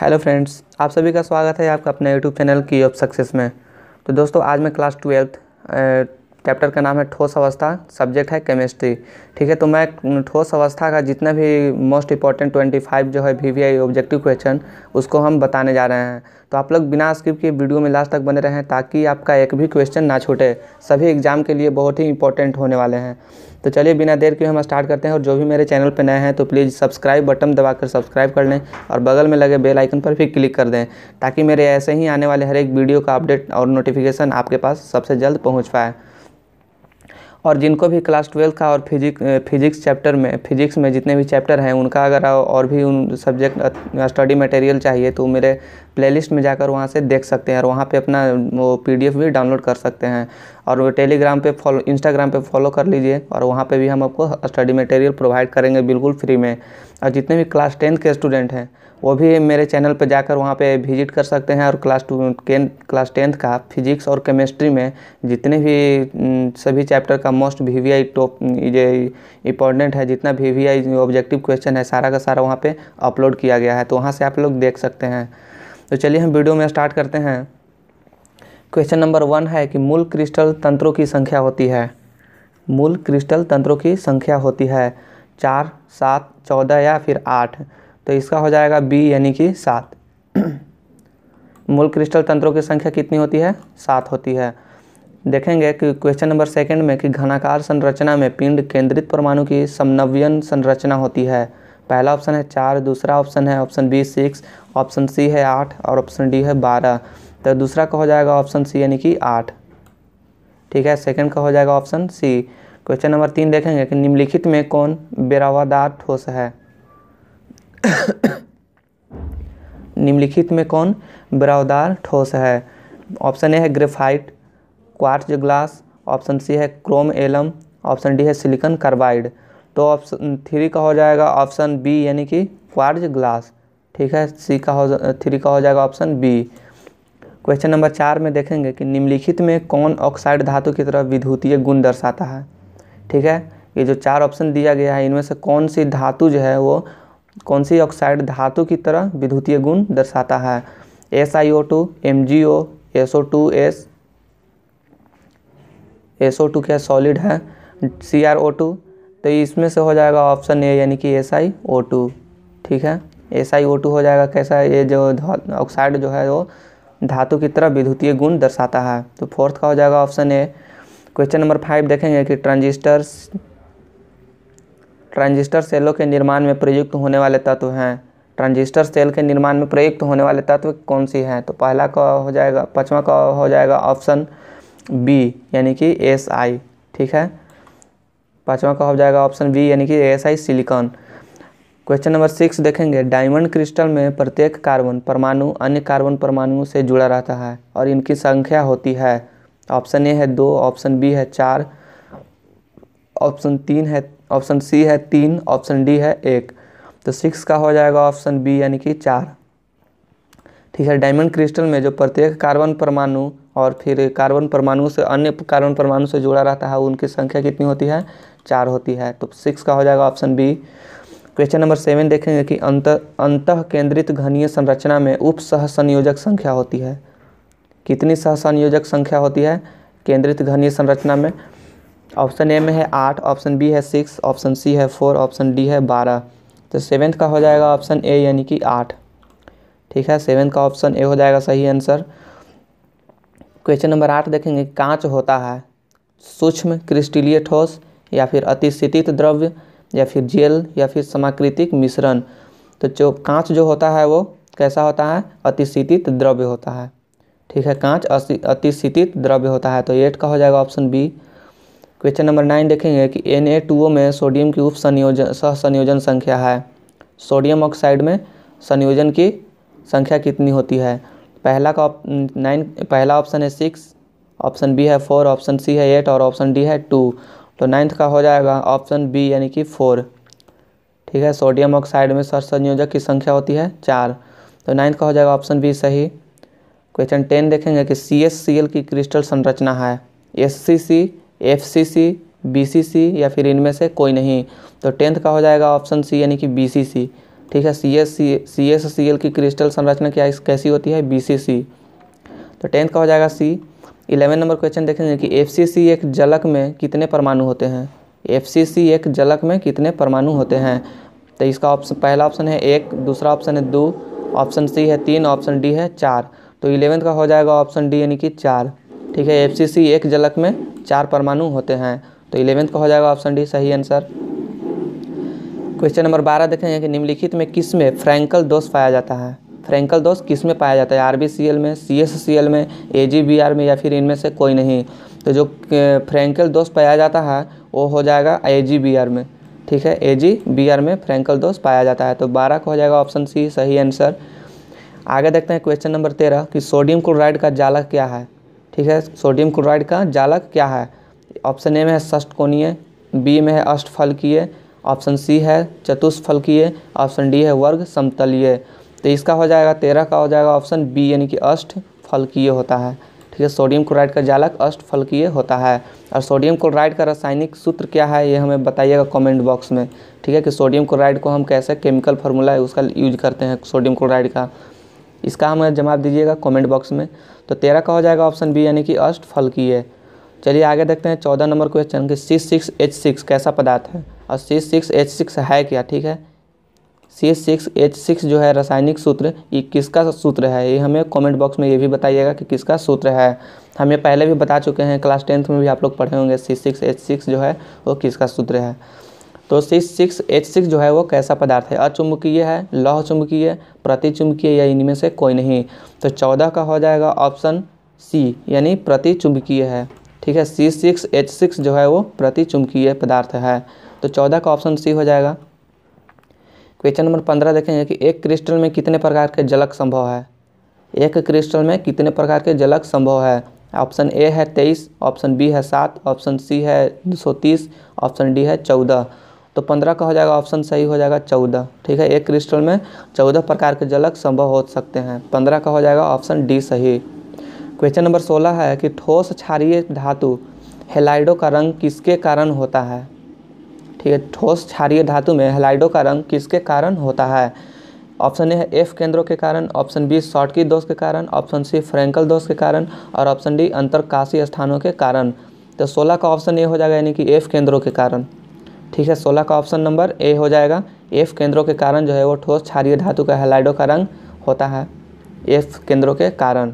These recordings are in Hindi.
हेलो फ्रेंड्स आप सभी का स्वागत है आपका अपने YouTube channel key of success में तो दोस्तों आज मैं क्लास ट्वेल्थ चैप्टर का नाम है ठोस अवस्था सब्जेक्ट है केमिस्ट्री ठीक है तो मैं ठोस अवस्था का जितना भी मोस्ट इंपॉर्टेंट 25 जो है V V I objective question उसको हम बताने जा रहे हैं तो आप लोग बिना स्किप के वीडियो में लास्ट तक बने रहें ताकि आपका एक भी क्वेश्चन ना छूटे सभी एग्ज़ाम के लिए बहुत ही इंपॉर्टेंट होने वाले हैं तो चलिए बिना देर के हम स्टार्ट करते हैं और जो भी मेरे चैनल पर नए हैं तो प्लीज़ सब्सक्राइब बटन दबाकर सब्सक्राइब कर लें और बगल में लगे बेल आइकन पर भी क्लिक कर दें ताकि मेरे ऐसे ही आने वाले हर एक वीडियो का अपडेट और नोटिफिकेशन आपके पास सबसे जल्द पहुँच पाए और जिनको भी क्लास ट्वेल्थ का और फिजिक फिजिक्स चैप्टर में फिजिक्स में जितने भी चैप्टर हैं उनका अगर और भी उन सब्जेक्ट स्टडी मटेरियल चाहिए तो मेरे प्लेलिस्ट में जाकर वहाँ से देख सकते हैं और वहाँ पे अपना वो पीडीएफ भी डाउनलोड कर सकते हैं और वो टेलीग्राम पे फॉलो इंस्टाग्राम पे फॉलो कर लीजिए और वहाँ पे भी हम आपको स्टडी मटेरियल प्रोवाइड करेंगे बिल्कुल फ्री में और जितने भी क्लास टेंथ के स्टूडेंट हैं वो भी मेरे चैनल पर जाकर वहाँ पे विजिट कर सकते हैं और क्लास टू क्लास टेंथ का फिजिक्स और केमिस्ट्री में जितने भी सभी चैप्टर का most V V I top ये इंपॉर्टेंट है जितना V V I objective question है सारा का सारा वहाँ पर अपलोड किया गया है तो वहाँ से आप लोग देख सकते हैं तो चलिए हम वीडियो में स्टार्ट करते हैं क्वेश्चन नंबर वन है कि मूल क्रिस्टल तंत्रों की संख्या होती है मूल क्रिस्टल तंत्रों की संख्या होती है चार सात चौदह या फिर आठ तो इसका हो जाएगा बी यानी कि सात मूल क्रिस्टल तंत्रों की संख्या कितनी होती है सात होती है देखेंगे कि क्वेश्चन नंबर सेकंड में कि घनाकार संरचना में पिंड केंद्रित परमाणु की समन्वयन संरचना होती है पहला ऑप्शन है चार दूसरा ऑप्शन है option B six option C है आठ और ऑप्शन डी है बारह तो दूसरा का हो जाएगा ऑप्शन सी यानी कि आठ ठीक है सेकंड का हो जाएगा ऑप्शन सी क्वेश्चन नंबर तीन देखेंगे कि निम्नलिखित में कौन बेरावादार ठोस है निम्नलिखित में कौन बेरावदार ठोस है ऑप्शन ए है graphite quartz glass option C है क्रोम एलम ऑप्शन डी है सिलिकॉन कार्बाइड तो ऑप्शन थ्री का हो जाएगा ऑप्शन बी यानी कि क्वार्ज ग्लास ठीक है सी का हो थ्री का हो जाएगा ऑप्शन बी क्वेश्चन नंबर चार में देखेंगे कि निम्नलिखित में कौन ऑक्साइड धातु की तरह विद्युतीय गुण दर्शाता है ठीक है ये जो चार ऑप्शन दिया गया है इनमें से कौन सी धातु जो है वो कौन सी ऑक्साइड धातु की तरह विद्युतीय गुण दर्शाता है S I O two M G O S O two S S O two क्या सॉलिड है सी आर ओ टू तो इसमें से हो जाएगा ऑप्शन ए यानी कि एस आई ओ टू ठीक है एस आई ओ टू हो जाएगा कैसा ये जो ऑक्साइड जो है वो धातु की तरह विद्युतीय गुण दर्शाता है तो फोर्थ का हो जाएगा option A question number five देखेंगे कि ट्रांजिस्टर्स ट्रांजिस्टर सेलों के निर्माण में प्रयुक्त होने वाले तत्व हैं ट्रांजिस्टर सेल के निर्माण में प्रयुक्त होने वाले तत्व कौन सी हैं तो पहला का हो जाएगा पाँचवा का हो जाएगा ऑप्शन बी यानी कि एस आई ठीक है पाँचवा का हो जाएगा ऑप्शन बी यानी कि S I silicon question number six देखेंगे डायमंड क्रिस्टल में प्रत्येक कार्बन परमाणु अन्य कार्बन परमाणुओं से जुड़ा रहता है और इनकी संख्या होती है ऑप्शन ए है दो ऑप्शन बी है चार ऑप्शन तीन है ऑप्शन सी है तीन ऑप्शन डी है एक तो सिक्स का हो जाएगा ऑप्शन बी यानी कि चार ठीक है डायमंड क्रिस्टल में जो प्रत्येक कार्बन परमाणु और फिर कार्बन परमाणु से अन्य कार्बन परमाणु से जुड़ा रहता है उनकी संख्या कितनी होती है चार होती है तो सिक्स का हो जाएगा option B question number seven देखेंगे कि अंत अंत केंद्रित घनीय संरचना में उप सह संयोजक संख्या होती है कितनी सह संयोजक संख्या होती है केंद्रित घनीय संरचना में ऑप्शन ए में है आठ ऑप्शन बी है सिक्स ऑप्शन सी है फोर ऑप्शन डी है बारह तो सेवेंथ का हो जाएगा ऑप्शन ए यानी कि आठ ठीक है सेवेंथ का ऑप्शन ए हो जाएगा सही आंसर क्वेश्चन नंबर आठ देखेंगे कांच होता है सूक्ष्म क्रिस्टीलीय ठोस या फिर अतिशित द्रव्य या फिर जेल या फिर समाकृतिक मिश्रण तो जो कांच जो होता है वो कैसा होता है अतिशीतित द्रव्य होता है ठीक है कांच अतिशीतित द्रव्य होता है तो एट का हो जाएगा option B question number nine देखेंगे कि एन ए टू ओ में सोडियम की उप संयोजन सह संयोजन संख्या है सोडियम ऑक्साइड में संयोजन की संख्या कितनी होती है पहला का नाइन पहला ऑप्शन है सिक्स ऑप्शन बी है फोर ऑप्शन सी है एट और ऑप्शन डी है टू तो नाइन्थ का हो जाएगा ऑप्शन बी यानी कि फोर ठीक है सोडियम ऑक्साइड में सर संयोजक की संख्या होती है चार तो नाइन्थ का हो जाएगा ऑप्शन बी सही क्वेश्चन टेन देखेंगे कि सी एस सी एल की क्रिस्टल संरचना है S C C F C C B C C या फिर इनमें से कोई नहीं तो टेंथ का हो जाएगा ऑप्शन सी यानी कि बी सी सी ठीक है C S C C S C L की क्रिस्टल संरचना क्या कैसी होती है बी सी सी तो टेंथ का हो जाएगा सी इलेवन नंबर क्वेश्चन देखेंगे कि एफ एक जलक में कितने परमाणु होते हैं एफ एक जलक में कितने परमाणु होते हैं तो इसका ऑप्शन पहला ऑप्शन है एक दूसरा ऑप्शन है दो ऑप्शन सी है तीन ऑप्शन डी है चार तो इलेवेंथ का हो जाएगा ऑप्शन डी यानी कि चार ठीक है एफ एक जलक में चार परमाणु होते हैं तो इलेवेंथ का हो जाएगा ऑप्शन डी सही आंसर क्वेश्चन नंबर बारह देखेंगे कि निम्नलिखित में किस में फ्रैंकल दोष पाया जाता है फ्रेंकल दोष किस में पाया जाता है आर में सी में ए में या फिर इनमें से कोई नहीं तो जो फ्रेंकल दोष पाया जाता है वो हो जाएगा ए में ठीक है ए में फ्रेंकल दोष पाया जाता है तो बारह का हो जाएगा ऑप्शन सी सही आंसर आगे देखते हैं क्वेश्चन नंबर तेरह कि सोडियम क्लोराइड का जालक क्या है ठीक है सोडियम क्लोराइड का जालक क्या है ऑप्शन ए में है षष्टकोणीय बी में है अष्टफलकीय ऑप्शन सी है चतुष्फलकीय ऑप्शन डी है वर्ग समतलीय तो इसका हो जाएगा तेरह का हो जाएगा ऑप्शन बी यानी कि अष्ट फलकीय होता है ठीक है सोडियम क्लोराइड का जालक अष्ट फलकीय होता है और सोडियम क्लोराइड का रासायनिक सूत्र क्या है ये हमें बताइएगा कमेंट बॉक्स में ठीक है कि सोडियम क्लोराइड को हम कैसे केमिकल फार्मूला है उसका यूज करते हैं सोडियम क्लोराइड का इसका हमें जवाब दीजिएगा कॉमेंट बॉक्स में तो तेरह का हो जाएगा ऑप्शन बी यानी कि अष्ट फलकीय चलिए आगे देखते हैं चौदह नंबर क्वेश्चन कि सी सिक्स एच सिक्स कैसा पदार्थ है और सी सिक्स एच सिक्स है क्या ठीक है सी सिक्स एच सिक्स जो है रासायनिक सूत्र ये किसका सूत्र है ये हमें कमेंट बॉक्स में ये भी बताइएगा कि किसका सूत्र है हम ये पहले भी बता चुके हैं क्लास टेंथ में भी आप लोग पढ़े होंगे सी सिक्स एच सिक्स जो है वो किसका सूत्र है तो सी सिक्स एच सिक्स जो है वो कैसा पदार्थ है अचुंबकीय है लौह चुंबकीय प्रतिचुंबकीय या इनमें से कोई नहीं तो चौदह का हो जाएगा ऑप्शन सी यानी चुंबकीय है ठीक है सी सिक्स एच सिक्स जो है वो चुंबकीय पदार्थ है तो चौदह का ऑप्शन सी हो जाएगा क्वेश्चन नंबर पंद्रह देखेंगे कि एक क्रिस्टल में कितने प्रकार के जलक संभव है एक क्रिस्टल में कितने प्रकार के जलक संभव है ऑप्शन ए है तेईस ऑप्शन बी है सात ऑप्शन सी है दो सौ तीस ऑप्शन डी है चौदह तो पंद्रह का हो जाएगा ऑप्शन सही हो जाएगा चौदह ठीक है एक क्रिस्टल में चौदह प्रकार के जलक संभव हो सकते हैं पंद्रह का हो जाएगा ऑप्शन डी सही क्वेश्चन नंबर सोलह है कि ठोस क्षारीय धातु हेलाइडो का रंग किसके कारण होता है ठीक है ठोस क्षारिय धातु में हेलाइडो का रंग किसके कारण होता है ऑप्शन ए है एफ केंद्रों के कारण ऑप्शन बी शॉर्टकी दोष के कारण ऑप्शन सी फ्रेंकल दोष के कारण और ऑप्शन डी अंतरकाशी स्थानों के कारण तो सोलह का ऑप्शन ए हो जाएगा यानी कि एफ केंद्रों के कारण ठीक है सोलह का ऑप्शन नंबर ए हो जाएगा एफ केंद्रों के कारण जो है वो ठोस क्षारिय धातु का हेलाइडो का रंग होता है एफ केंद्रों के कारण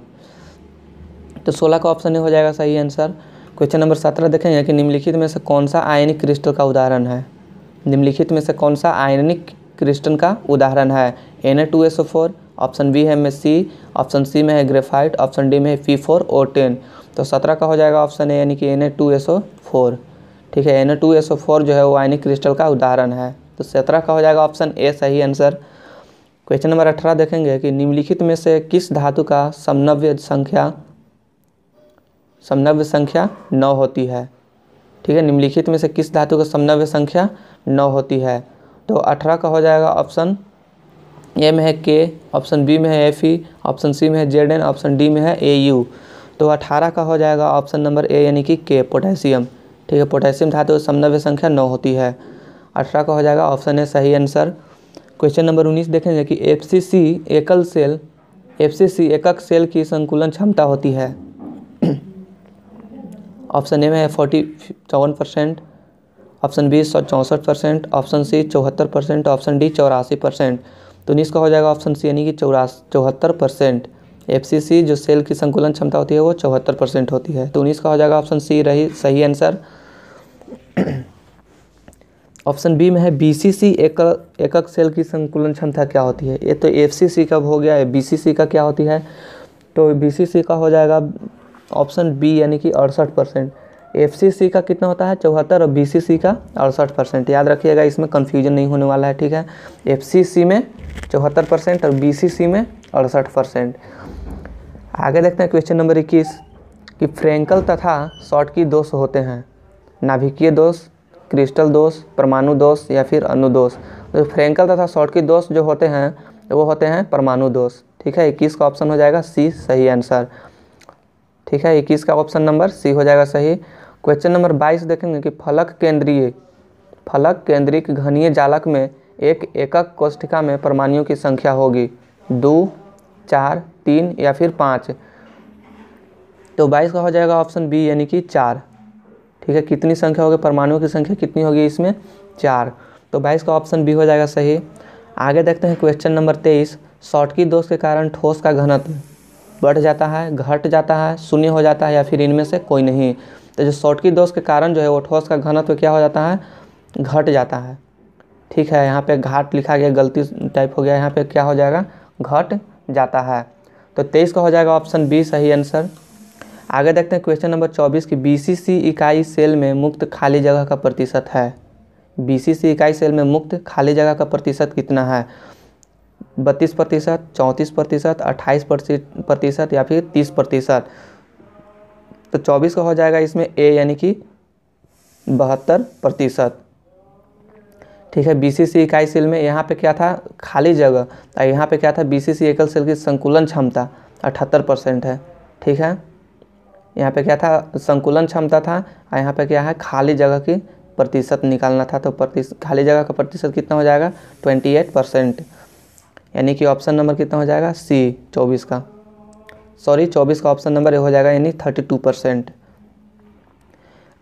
तो सोलह का ऑप्शन ए हो जाएगा सही आंसर क्वेश्चन नंबर सत्रह देखेंगे कि निम्नलिखित में से कौन सा आयनिक क्रिस्टल का उदाहरण है निम्नलिखित में से कौन सा आयनिक क्रिस्टल का उदाहरण है N A two S O four option B है में सी ऑप्शन सी में है ग्रेफाइट ऑप्शन डी में है पी फोर ओ टेन तो सत्रह का हो जाएगा ऑप्शन ए यानी कि N A two S O four ठीक है N A two S O four जो है वो आयनिक क्रिस्टल का उदाहरण है तो सत्रह का हो जाएगा ऑप्शन ए सही आंसर क्वेश्चन नंबर अठारह देखेंगे कि निम्नलिखित में से किस धातु का समन्वय संख्या समनव्य संख्या नौ होती है ठीक है निम्नलिखित में से किस धातु का समनव्य संख्या नौ होती है तो अठारह का हो जाएगा ऑप्शन ए में है के ऑप्शन बी में है एफ ई ऑप्शन सी में है जेड एन ऑप्शन डी में है ए यू तो अठारह का हो जाएगा ऑप्शन नंबर ए यानी कि के पोटेशियम ठीक है पोटेशियम धातु का समनव्य संख्या नौ होती है अठारह का हो जाएगा ऑप्शन ए सही आंसर क्वेश्चन नंबर उन्नीस देखेंगे कि एफ एकल सेल एफ एकक सेल की संकुलन क्षमता होती है ऑप्शन ए में है फोर्टी चौवन परसेंट ऑप्शन बी चौंसठ परसेंट ऑप्शन सी चौहत्तर परसेंट ऑप्शन डी चौरासी परसेंट तो का हो जाएगा ऑप्शन सी यानी कि चौरास चौहत्तर परसेंट एफ जो सेल की संकुलन क्षमता होती है वो चौहत्तर परसेंट होती है तो उन्नीस का हो जाएगा ऑप्शन सी रही सही आंसर ऑप्शन बी में है बी सी एकल एकक सेल की संकुलन क्षमता क्या होती है ये तो एफ सी सी का हो गया है बी सी सी का क्या होती है तो बी सी सी का हो जाएगा ऑप्शन बी यानी कि अड़सठ परसेंट एफ का कितना होता है चौहत्तर और बी का अड़सठ परसेंट याद रखिएगा इसमें कन्फ्यूजन नहीं होने वाला है ठीक है एफ में चौहत्तर परसेंट और बी में अड़सठ परसेंट आगे देखते हैं क्वेश्चन नंबर इक्कीस कि फ्रेंकल तथा शॉर्ट की दोष होते हैं नाभिकीय दोष क्रिस्टल दोष परमाणु दोष या फिर अनुदोष तो फ्रेंकल तथा शॉर्ट की दोष जो होते हैं वो होते हैं परमाणु दोष ठीक है इक्कीस का ऑप्शन हो जाएगा सी सही आंसर ठीक है इक्कीस का ऑप्शन नंबर सी हो जाएगा सही क्वेश्चन नंबर बाईस देखेंगे कि फलक केंद्रीय फलक केंद्रिक घनीय जालक में एक एकक कोष्ठिका में परमाणुओं की संख्या होगी दो चार तीन या फिर पाँच तो बाईस का हो जाएगा ऑप्शन बी यानी कि चार ठीक है कितनी संख्या होगी परमाणुओं की संख्या कितनी होगी इसमें चार तो बाईस का ऑप्शन बी हो जाएगा सही आगे देखते हैं क्वेश्चन नंबर तेईस की दोष के कारण ठोस का घनत्व बढ़ जाता है घट जाता है शून्य हो जाता है या फिर इनमें से कोई नहीं तो जो शॉर्टकी दोष के कारण जो है वो ठोस का घनत्व क्या हो जाता है घट जाता है ठीक है यहाँ पे घाट लिखा गया गलती टाइप हो गया यहाँ पे क्या हो जाएगा घट जाता है तो तेईस का हो जाएगा ऑप्शन बी सही आंसर आगे देखते हैं क्वेश्चन नंबर चौबीस की बीसीसी इकाई सेल में मुक्त खाली जगह का प्रतिशत है बीसीसी इकाई सेल में मुक्त खाली जगह का प्रतिशत कितना है बत्तीस प्रतिशत चौंतीस प्रतिशत अट्ठाईस प्रतिशत या फिर तीस प्रतिशत तो चौबीस का हो जाएगा इसमें ए यानी कि बहत्तर प्रतिशत ठीक है सी इकाई सेल में यहाँ पे क्या था खाली जगह तो यहाँ पे क्या था सी एकल सेल की संकुलन क्षमता अठहत्तर परसेंट है ठीक है यहाँ पे क्या था संकुलन क्षमता था और यहाँ पे क्या है खाली जगह की प्रतिशत निकालना था तो प्रतिशत खाली जगह का प्रतिशत कितना हो जाएगा ट्वेंटी एट परसेंट यानी कि ऑप्शन नंबर कितना हो जाएगा सी चौबीस का सॉरी चौबीस का ऑप्शन नंबर हो जाएगा यानी थर्टी टू परसेंट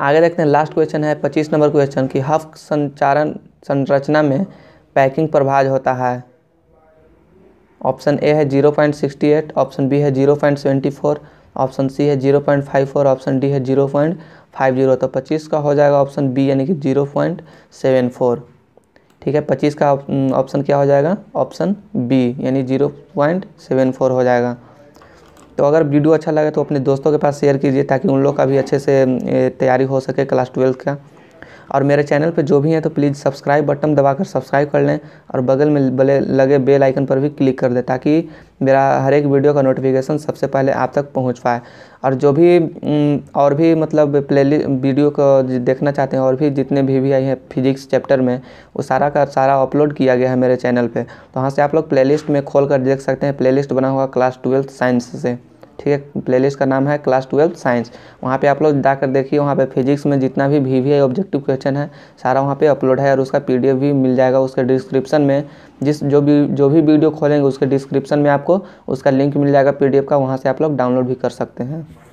आगे देखते हैं लास्ट क्वेश्चन है पच्चीस नंबर क्वेश्चन कि हफ संचारण संरचना में पैकिंग प्रभाज होता है ऑप्शन ए है zero point sixty eight option B है zero point seventy four option C है zero point five four option D है जीरो पॉइंट फाइव जीरो तो पच्चीस का हो जाएगा ऑप्शन बी यानी कि जीरो पॉइंट सेवन फोर ठीक है पच्चीस का ऑप्शन क्या हो जाएगा ऑप्शन बी यानी जीरो पॉइंट सेवन फोर हो जाएगा तो अगर वीडियो अच्छा लगे तो अपने दोस्तों के पास शेयर कीजिए ताकि उन लोग का भी अच्छे से तैयारी हो सके क्लास ट्वेल्थ का और मेरे चैनल पर जो भी हैं तो प्लीज़ सब्सक्राइब बटन दबाकर सब्सक्राइब कर लें और बगल में बले लगे बेल आइकन पर भी क्लिक कर दें ताकि मेरा हर एक वीडियो का नोटिफिकेशन सबसे पहले आप तक पहुंच पाए और जो भी और भी मतलब प्ले वीडियो को देखना चाहते हैं और भी जितने भी भी आई हैं फिजिक्स चैप्टर में वो सारा का सारा अपलोड किया गया है मेरे चैनल पे तो वहाँ से आप लोग प्लेलिस्ट में खोल कर देख सकते हैं प्लेलिस्ट बना हुआ क्लास ट्वेल्थ साइंस से ठीक है प्लेलिस्ट का नाम है क्लास ट्वेल्थ साइंस वहाँ पे आप लोग जाकर देखिए वहाँ पे फिजिक्स में जितना भी वी वी ऑब्जेक्टिव क्वेश्चन है सारा वहाँ पे अपलोड है और उसका पीडीएफ भी मिल जाएगा उसके डिस्क्रिप्शन में जिस जो भी जो भी वीडियो खोलेंगे उसके डिस्क्रिप्शन में आपको उसका लिंक मिल जाएगा पी का वहाँ से आप लोग डाउनलोड भी कर सकते हैं